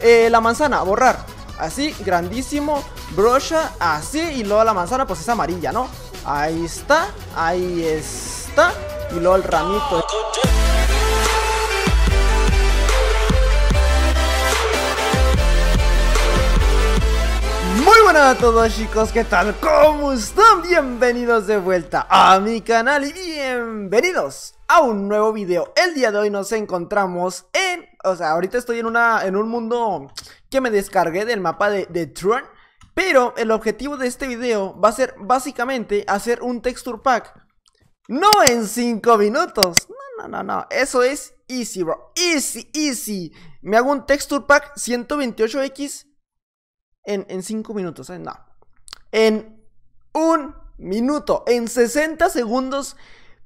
Eh, la manzana, borrar. Así, grandísimo, brocha, así, y luego la manzana pues es amarilla, ¿no? Ahí está, ahí está, y luego el ramito. Muy buenas a todos chicos, ¿qué tal? ¿Cómo están? Bienvenidos de vuelta a mi canal y bienvenidos a un nuevo video. El día de hoy nos encontramos en o sea, ahorita estoy en, una, en un mundo que me descargué del mapa de, de Tron. Pero el objetivo de este video va a ser básicamente hacer un texture pack. No en 5 minutos. No, no, no, no. Eso es easy, bro. Easy, easy. Me hago un texture pack 128X en 5 minutos. ¿eh? No. En un minuto. En 60 segundos.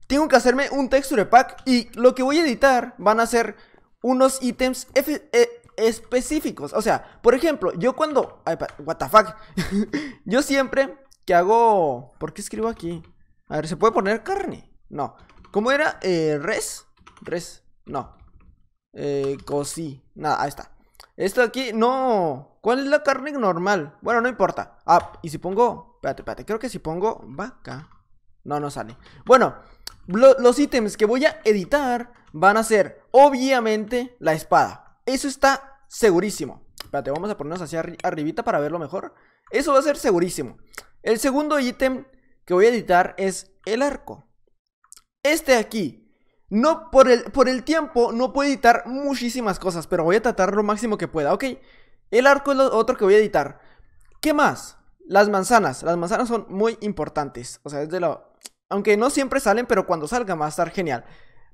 Tengo que hacerme un texture pack. Y lo que voy a editar van a ser unos ítems eh, específicos. O sea, por ejemplo, yo cuando... Ay, what the fuck. yo siempre que hago... ¿Por qué escribo aquí? A ver, ¿se puede poner carne? No. ¿Cómo era? Eh, res. Res. No. Eh, cocí. Nada, ahí está. Esto aquí, no. ¿Cuál es la carne normal? Bueno, no importa. Ah, y si pongo. Espérate, espérate. Creo que si pongo vaca. No, no sale. Bueno, los ítems que voy a editar van a ser, obviamente, la espada. Eso está segurísimo. Espérate, vamos a ponernos hacia arribita para verlo mejor. Eso va a ser segurísimo. El segundo ítem que voy a editar es el arco. Este aquí. No, por el, por el tiempo no puedo editar muchísimas cosas, pero voy a tratar lo máximo que pueda, ¿ok? El arco es lo otro que voy a editar. ¿Qué más? Las manzanas. Las manzanas son muy importantes. O sea, es de aunque no siempre salen, pero cuando salgan va a estar genial.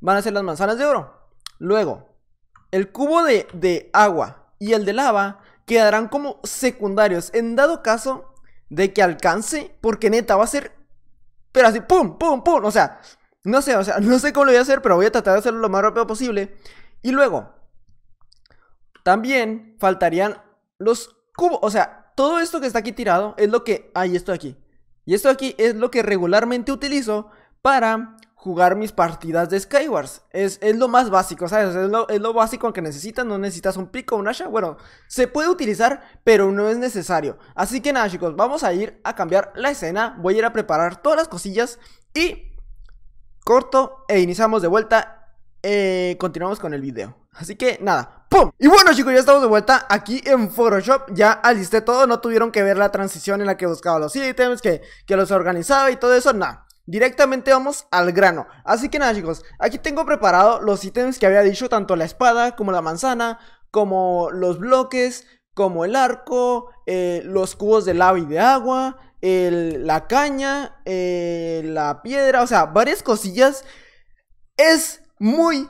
Van a ser las manzanas de oro. Luego, el cubo de, de agua y el de lava quedarán como secundarios. En dado caso de que alcance, porque neta va a ser... Pero así, ¡pum! ¡pum! ¡pum! O sea, no sé, o sea, no sé cómo lo voy a hacer, pero voy a tratar de hacerlo lo más rápido posible. Y luego, también faltarían los cubos. O sea, todo esto que está aquí tirado es lo que hay esto aquí. Y esto aquí es lo que regularmente utilizo para jugar mis partidas de Skywars. Es, lo más básico, ¿sabes? Es lo, básico que necesitas. No necesitas un pico, un Asha. Bueno, se puede utilizar, pero no es necesario. Así que nada, chicos, vamos a ir a cambiar la escena. Voy a ir a preparar todas las cosillas y corto e iniciamos de vuelta eh, continuamos con el video. Así que nada, ¡pum! Y bueno chicos, ya estamos de vuelta aquí en Photoshop Ya alisté todo, no tuvieron que ver la transición en la que buscaba los ítems Que, que los organizaba y todo eso, nada Directamente vamos al grano Así que nada chicos, aquí tengo preparado los ítems que había dicho Tanto la espada, como la manzana, como los bloques, como el arco eh, Los cubos de lava y de agua La caña, eh, la piedra, o sea, varias cosillas Es muy,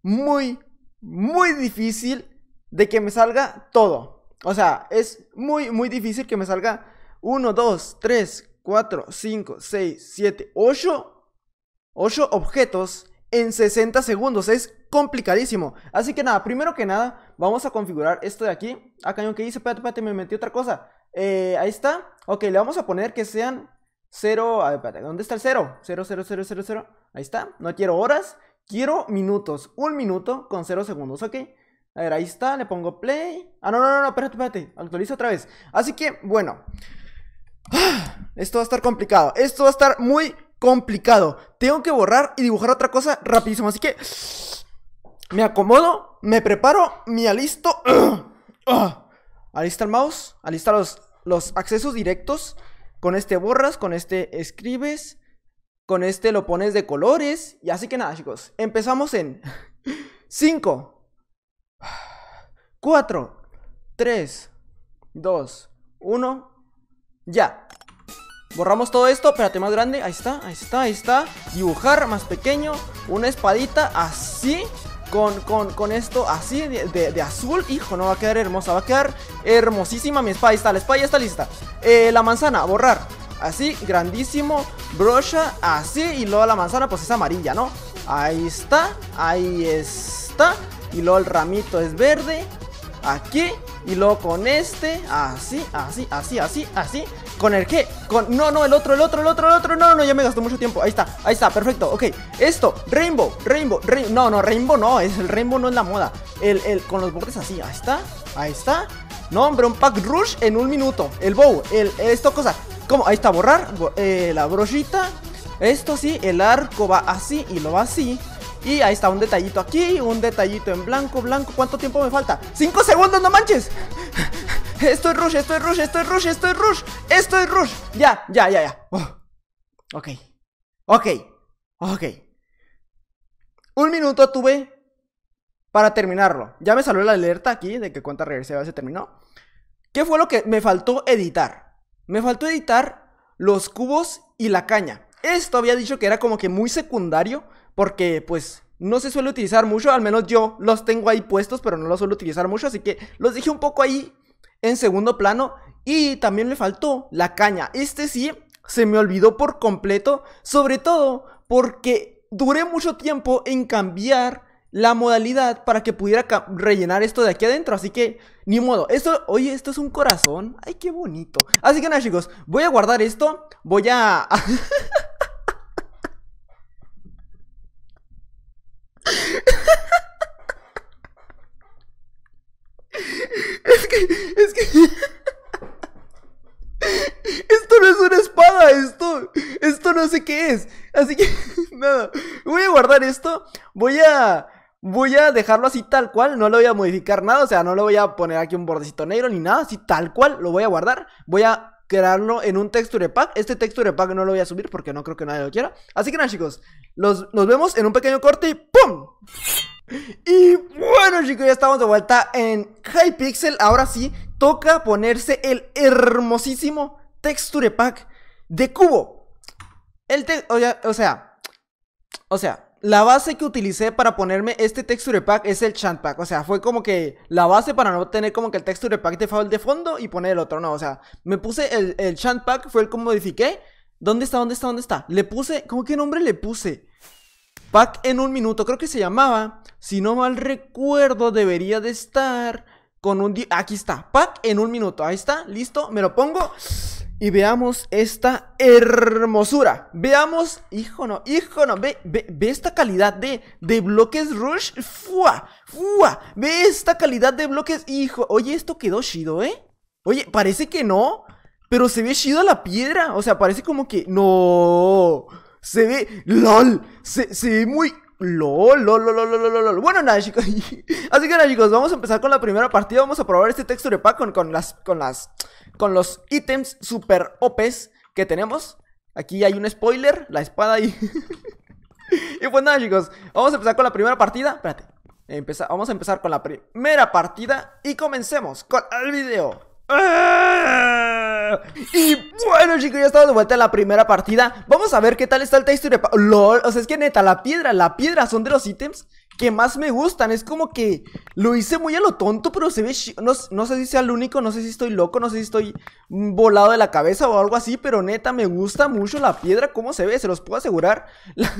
muy, muy difícil de que me salga todo. O sea, es muy, muy difícil que me salga 1, 2, 3, 4, 5, 6, 7, 8, 8 objetos en 60 segundos. Es complicadísimo. Así que nada, primero que nada, vamos a configurar esto de aquí. Ah, cañón, ¿qué hice? Espérate, espérate, me metí otra cosa. Eh, ahí está. Ok, le vamos a poner que sean 0. A ver, espérate, ¿dónde está el 0? 0, 0, 0, 0, 0. Ahí está. No quiero horas. Quiero minutos. Un minuto con cero segundos, ¿ok? A ver, ahí está, le pongo play. Ah, no, no, no, no, espérate, espérate. Actualizo otra vez. Así que, bueno. Esto va a estar complicado. Esto va a estar muy complicado. Tengo que borrar y dibujar otra cosa rapidísimo. Así que me acomodo, me preparo, me alisto. está ah. el mouse, alista los, los accesos directos. Con este borras, con este escribes. Con este lo pones de colores. Y así que nada, chicos. Empezamos en 5, 4, 3, 2, 1. Ya. Borramos todo esto, espérate, más grande, ahí está, ahí está, ahí está Dibujar, más pequeño, una espadita, así Con, con, con esto, así, de, azul Hijo, no, va a quedar hermosa, va a quedar hermosísima mi espada Ahí está, la espada ya está lista eh, La manzana, borrar Así, grandísimo. Brocha, así. Y luego la manzana, pues es amarilla, ¿no? Ahí está, ahí está. Y luego el ramito es verde. Aquí. Y luego con este. Así, así, así, así, así. ¿Con el qué? Con... No, no, el otro, el otro, el otro, el otro. No, no, ya me gastó mucho tiempo. Ahí está, ahí está, perfecto. Ok, esto, Rainbow, Rainbow, No, no, Rainbow no. Es, el Rainbow no es la moda. El, el, con los bordes así. Ahí está, ahí está. No, hombre, un pack rush en un minuto. El bow, el, esto, cosa. Ahí está, borrar. Eh, la brochita. Esto sí, el arco va así y lo va así. Y ahí está, un detallito aquí, un detallito en blanco, blanco. ¿Cuánto tiempo me falta? ¡Cinco segundos, no manches! Esto es rush, esto es rush, esto es rush, esto es rush, esto es rush. Ya, ya, ya, ya. Oh. Ok. Ok. Ok. Un minuto tuve para terminarlo. Ya me salió la alerta aquí de que cuenta regresiva se terminó. ¿Qué fue lo que me faltó editar? Me faltó editar los cubos y la caña. Esto había dicho que era como que muy secundario, porque pues no se suele utilizar mucho, al menos yo los tengo ahí puestos, pero no los suelo utilizar mucho, así que los dejé un poco ahí en segundo plano. Y también me faltó la caña. Este sí se me olvidó por completo, sobre todo porque duré mucho tiempo en cambiar la modalidad para que pudiera rellenar esto de aquí adentro. Así que, ni modo. Esto, oye, esto es un corazón. Ay, qué bonito. Así que nada, chicos. Voy a guardar esto. Voy a... es que, es que... Esto no es una espada, esto, esto no sé qué es. Así que, nada, voy a guardar esto, voy a voy a dejarlo así tal cual, no le voy a modificar nada, o sea, no le voy a poner aquí un bordecito negro ni nada, así tal cual, lo voy a guardar, voy a crearlo en un texture pack, este texture pack no lo voy a subir porque no creo que nadie lo quiera, así que nada chicos, nos vemos en un pequeño corte y ¡pum! Y bueno chicos, ya estamos de vuelta en Hypixel, ahora sí, toca ponerse el hermosísimo texture pack de cubo. El o sea, o sea la base que utilicé para ponerme este texture pack es el chant pack. O sea, fue como que la base para no tener como que el texture pack de favor de fondo y poner el otro. No, o sea, me puse el, el chant pack, fue el que modifiqué. ¿Dónde está? ¿Dónde está? ¿Dónde está? Le puse, ¿cómo qué nombre le puse? Pack en un minuto, creo que se llamaba. Si no mal recuerdo, debería de estar con un... Aquí está, pack en un minuto. Ahí está, listo, me lo pongo y veamos esta hermosura. Veamos, hijo no, hijo no, ve, ve, ve esta calidad de, de bloques rush. Fua, fua, ve esta calidad de bloques, hijo. Oye, esto quedó chido, ¿eh? Oye, parece que no, pero se ve chido la piedra. O sea, parece como que no. Se ve, lol, se, se ve muy lo, lo, Bueno, nada, chicos. Así que nada, chicos, vamos a empezar con la primera partida. Vamos a probar este texture pack con, las. con las. con los ítems super OPs que tenemos. Aquí hay un spoiler, la espada y. y pues nada, chicos. Vamos a empezar con la primera partida. Espérate. vamos a empezar con la primera partida. Y comencemos con el video. ¡Ah! Y bueno, chicos, ya estamos de vuelta en la primera partida. Vamos a ver qué tal está el texture LOL, o sea, es que neta, la piedra, la piedra son de los ítems que más me gustan. Es como que lo hice muy a lo tonto, pero se ve. No, no, sé si sea el único, no sé si estoy loco, no sé si estoy mm, volado de la cabeza o algo así, pero neta, me gusta mucho la piedra, cómo se ve, se los puedo asegurar. La...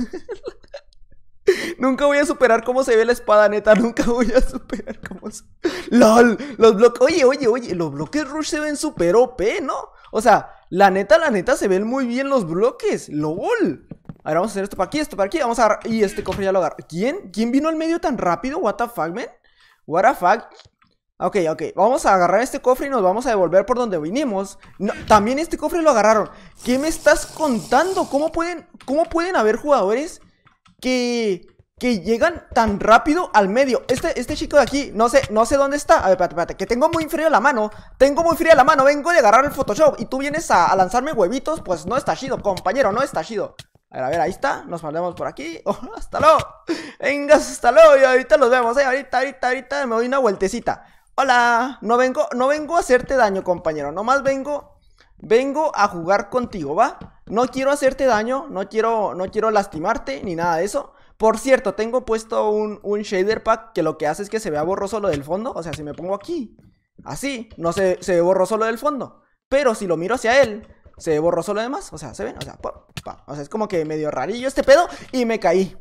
Nunca voy a superar cómo se ve la espada, neta. Nunca voy a superar cómo se. ¡Lol! Los bloques. Oye, oye, oye. Los bloques Rush se ven súper OP, ¿no? O sea, la neta, la neta, se ven muy bien los bloques. ¡Lol! Ahora vamos a hacer esto para aquí, esto para aquí. Vamos a agarrar. Y este cofre ya lo agarro. ¿Quién? ¿Quién vino al medio tan rápido? ¿What the fuck, man? ¿What the fuck? Ok, ok, vamos a agarrar este cofre y nos vamos a devolver por donde vinimos También este cofre lo agarraron ¿Qué me estás contando? ¿Cómo pueden, cómo pueden haber jugadores que, que llegan tan rápido al medio. Este, este chico de aquí, no sé, no sé dónde está. A ver, espérate, espérate, que tengo muy frío la mano. Tengo muy fría la mano, vengo de agarrar el Photoshop y tú vienes a, lanzarme huevitos. Pues no está chido, compañero, no está chido. A ver, a ver, ahí está. Nos mandamos por aquí. Oh, hasta luego. Venga, hasta luego. Y ahorita los vemos, ¿eh? Ahorita, ahorita, ahorita me doy una vueltecita. Hola. No vengo, no vengo a hacerte daño, compañero. Nomás vengo, vengo a jugar contigo, ¿va? No quiero hacerte daño, no quiero, no quiero lastimarte ni nada de eso. Por cierto, tengo puesto un, un shader pack que lo que hace es que se vea borroso lo del fondo. O sea, si me pongo aquí, así, no se, se ve borroso lo del fondo. Pero si lo miro hacia él, se borroso lo demás. O sea, se ven, o sea, o sea, es como que medio rarillo este pedo y me caí.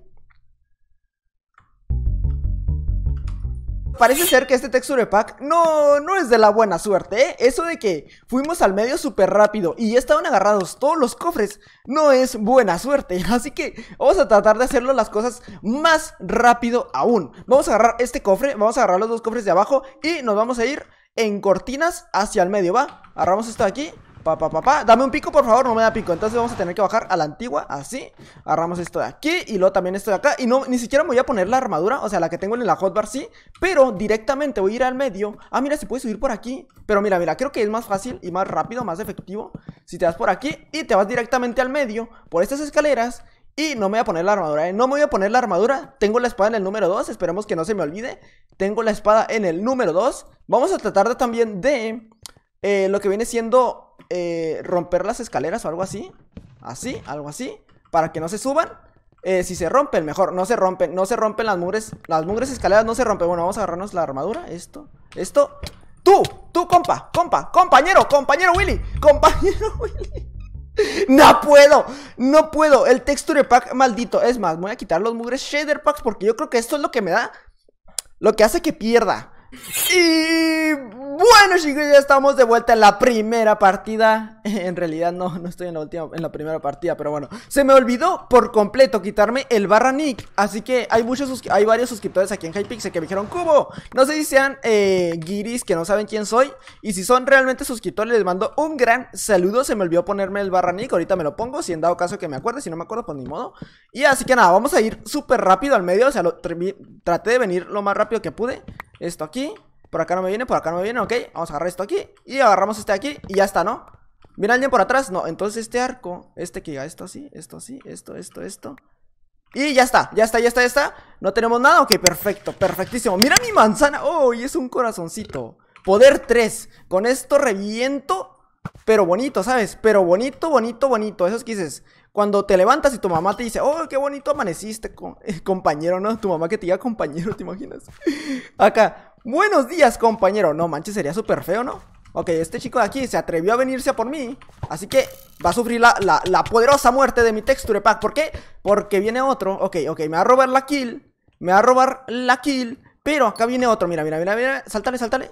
parece ser que este texture pack no, no es de la buena suerte, ¿eh? Eso de que fuimos al medio súper rápido y ya estaban agarrados todos los cofres no es buena suerte. Así que vamos a tratar de hacerlo las cosas más rápido aún. Vamos a agarrar este cofre, vamos a agarrar los dos cofres de abajo y nos vamos a ir en cortinas hacia el medio, ¿va? Agarramos esto de aquí Papá, dame un pico, por favor, no me da pico Entonces vamos a tener que bajar a la antigua, así Agarramos esto de aquí y luego también esto de acá Y no, ni siquiera me voy a poner la armadura O sea, la que tengo en la hotbar, sí Pero directamente voy a ir al medio Ah, mira, si puede subir por aquí Pero mira, mira, creo que es más fácil y más rápido, más efectivo Si te vas por aquí y te vas directamente al medio Por estas escaleras y no me voy a poner la armadura, ¿eh? No me voy a poner la armadura. Tengo la espada en el número 2, esperemos que no se me olvide. Tengo la espada en el número 2. Vamos a tratar también de eh, lo que viene siendo eh, romper las escaleras o algo así. Así, algo así. Para que no se suban. Eh, si se rompen, mejor. No se rompen. No se rompen las mugres. Las mugres escaleras no se rompen. Bueno, vamos a agarrarnos la armadura. Esto. Esto. Tú. Tú, compa. Compa. Compañero. Compañero Willy. Compañero Willy. No puedo, no puedo. El texture pack maldito. Es más, voy a quitar los mugres shader packs porque yo creo que esto es lo que me da. Lo que hace que pierda. Y bueno chicos, ya estamos de vuelta en la primera partida En realidad no, no estoy en la última, en la primera partida Pero bueno, se me olvidó por completo quitarme el barra nick Así que hay muchos, hay varios suscriptores aquí en Hypixel que me dijeron Cubo, no sé si sean eh, guiris que no saben quién soy Y si son realmente suscriptores les mando un gran saludo Se me olvidó ponerme el barra nick, ahorita me lo pongo Si en dado caso que me acuerde, si no me acuerdo pues ni modo Y así que nada, vamos a ir súper rápido al medio O sea, traté de venir lo más rápido que pude esto aquí Por acá no me viene, por acá no me viene, ok Vamos a agarrar esto aquí Y agarramos este aquí Y ya está, ¿no? ¿Viene alguien por atrás? No, entonces este arco Este que esto así, esto así, esto, esto, esto Y ya está, ya está, ya está, ya está No tenemos nada, ok, perfecto, perfectísimo Mira mi manzana, oh, y es un corazoncito Poder 3, con esto reviento pero bonito, ¿sabes? Pero bonito, bonito, bonito. Eso es que dices, cuando te levantas y tu mamá te dice, oh, qué bonito amaneciste, eh, compañero, ¿no? Tu mamá que te diga compañero, ¿te imaginas? Acá, buenos días, compañero. No, manches, sería súper feo, ¿no? Ok, este chico de aquí se atrevió a venirse a por mí Así que va a sufrir la, poderosa muerte de mi texture pack ¿Por qué? Porque viene otro Ok, ok, me va a robar la kill Me va a robar la kill Pero acá viene otro, mira, mira, mira, mira Sáltale, sáltale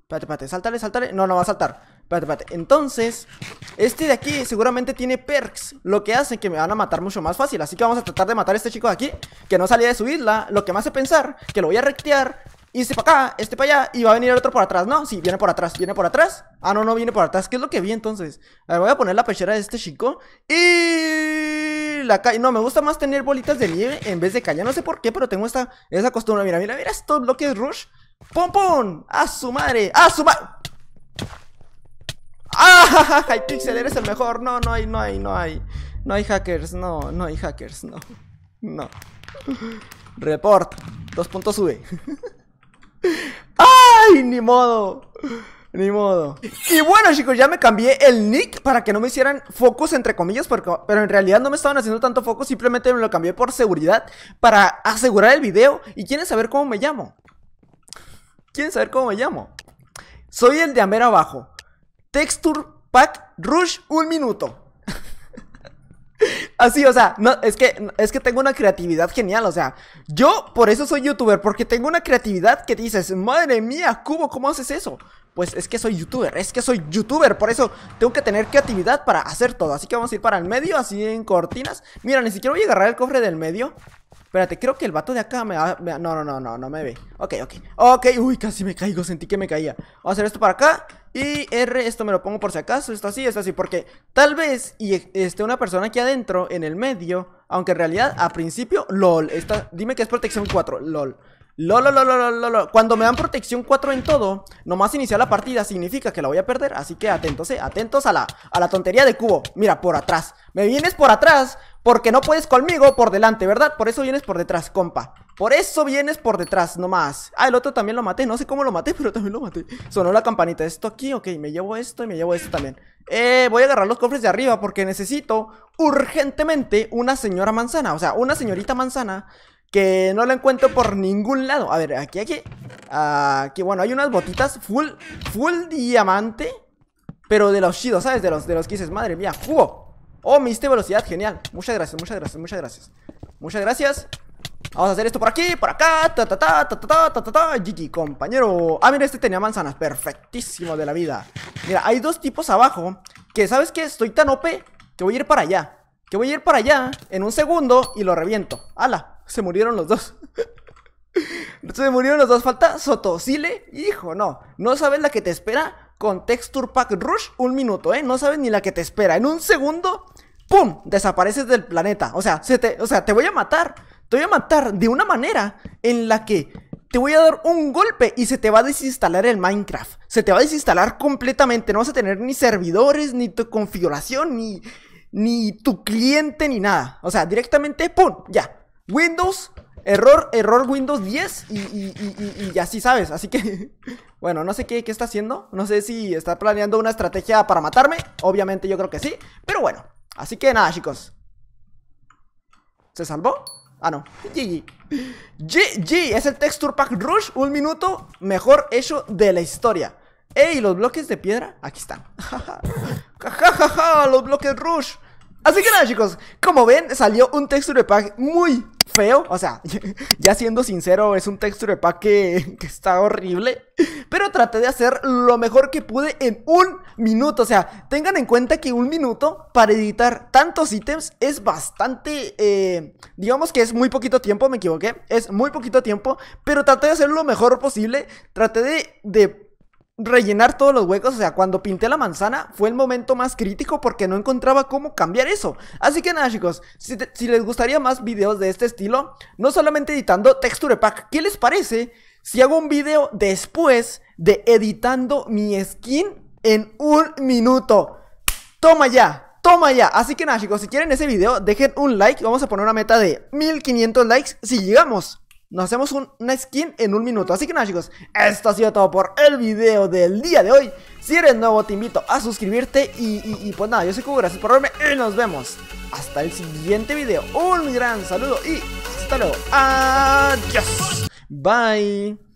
Espérate, espérate, sáltale, sáltale No, no va a saltar Espérate, espérate. Entonces, este de aquí seguramente tiene perks. Lo que hace que me van a matar mucho más fácil. Así que vamos a tratar de matar a este chico de aquí. Que no salía de su isla. Lo que me hace pensar que lo voy a rectear. hice para acá, este para allá. Y va a venir el otro por atrás. No, sí, viene por atrás. Viene por atrás. Ah, no, no viene por atrás. ¿Qué es lo que vi entonces? A ver, voy a poner la pechera de este chico. Y. La calle. No, me gusta más tener bolitas de nieve en vez de caña. No sé por qué, pero tengo esta, esa costumbre. Mira, mira, mira que es rush. ¡Pum, pum! ¡A su madre! ¡A su madre! ¡Ah! Pixel, eres el mejor. No, no hay, no hay, no hay. No hay hackers, no, no hay hackers, no. No. Report. Dos puntos sube. ¡Ay! Ni modo. Ni modo. Y bueno, chicos, ya me cambié el nick para que no me hicieran focos, entre comillas, pero en realidad no me estaban haciendo tanto foco, simplemente me lo cambié por seguridad para asegurar el video. ¿Y quieren saber cómo me llamo? ¿Quieren saber cómo me llamo? Soy el de Amero Abajo. Texture Pack Rush, un minuto. Así, o sea, no, es que, es que tengo una creatividad genial, o sea, yo por eso soy youtuber, porque tengo una creatividad que dices, madre mía, Cubo, ¿cómo haces eso? Pues es que soy youtuber, es que soy youtuber Por eso tengo que tener creatividad para hacer todo Así que vamos a ir para el medio, así en cortinas Mira, ni siquiera voy a agarrar el cofre del medio Espérate, creo que el vato de acá me va... No, no, no, no, no me ve Ok, ok, ok, uy, casi me caigo, sentí que me caía Vamos a hacer esto para acá Y R, esto me lo pongo por si acaso, esto así, esto así Porque tal vez y esté una persona aquí adentro, en el medio Aunque en realidad, a principio, lol esta... Dime que es protección 4, lol Lolo, lo, Cuando me dan protección 4 en todo, nomás iniciar la partida significa que la voy a perder. Así que atentos, eh. Atentos a la, a la tontería de cubo. Mira, por atrás. Me vienes por atrás porque no puedes conmigo por delante, ¿verdad? Por eso vienes por detrás, compa. Por eso vienes por detrás, nomás. Ah, el otro también lo maté. No sé cómo lo maté, pero también lo maté. Sonó la campanita. Esto aquí, ok. Me llevo esto y me llevo esto también. Eh, voy a agarrar los cofres de arriba porque necesito urgentemente una señora manzana. O sea, una señorita manzana que no la encuentro por ningún lado. A ver, aquí, aquí. Aquí, bueno, hay unas botitas full, full diamante. Pero de los chidos, ¿sabes? De los, de los que dices, madre mía, jugo. Oh, me diste velocidad, genial. Muchas gracias, muchas gracias, muchas gracias. Muchas gracias. Vamos a hacer esto por aquí, por acá. Ta, ta, ta, ta, ta, ta, ta, ta. compañero. Ah, mira, este tenía manzanas. Perfectísimo de la vida. Mira, hay dos tipos abajo. Que, ¿sabes qué? Estoy tan OP que voy a ir para allá. Que voy a ir para allá en un segundo y lo reviento. ¡Hala! Se murieron los dos. Se murieron los dos. Falta Sotosile. Hijo, no. No sabes la que te espera con Texture Pack Rush. Un minuto, ¿eh? No sabes ni la que te espera. En un segundo, ¡pum! Desapareces del planeta. O sea, se te, o sea, te voy a matar. Te voy a matar de una manera en la que te voy a dar un golpe y se te va a desinstalar el Minecraft. Se te va a desinstalar completamente. No vas a tener ni servidores, ni tu configuración, ni, ni tu cliente, ni nada. O sea, directamente, ¡pum! Ya, Windows, error, error Windows 10 y, así sabes. Así que, bueno, no sé qué, qué está haciendo. No sé si está planeando una estrategia para matarme. Obviamente yo creo que sí. Pero bueno, así que nada, chicos. ¿Se salvó? Ah, no. GG. GG es el Texture Pack Rush. Un minuto mejor hecho de la historia. ¡Ey! ¿Los bloques de piedra? Aquí están. ¡Ja, los bloques Rush! Así que nada chicos, como ven salió un texture pack muy feo O sea, ya siendo sincero es un texture pack que, que está horrible Pero traté de hacer lo mejor que pude en un minuto O sea, tengan en cuenta que un minuto para editar tantos ítems es bastante... Eh, digamos que es muy poquito tiempo, me equivoqué Es muy poquito tiempo, pero traté de hacer lo mejor posible Traté de rellenar todos los huecos, o sea, cuando pinté la manzana fue el momento más crítico porque no encontraba cómo cambiar eso. Así que nada chicos, si, les gustaría más videos de este estilo, no solamente editando Texture Pack, ¿qué les parece si hago un video después de editando mi skin en un minuto? Toma ya, toma ya. Así que nada, chicos, si quieren ese video, dejen un like. Vamos a poner una meta de 1500 likes. Si llegamos nos hacemos una skin en un minuto. Así que nada chicos, esto ha sido todo por el video del día de hoy. Si eres nuevo te invito a suscribirte y, y pues nada, yo soy Kubo, gracias por verme y nos vemos hasta el siguiente video. Un gran saludo y hasta luego. Adiós. Bye.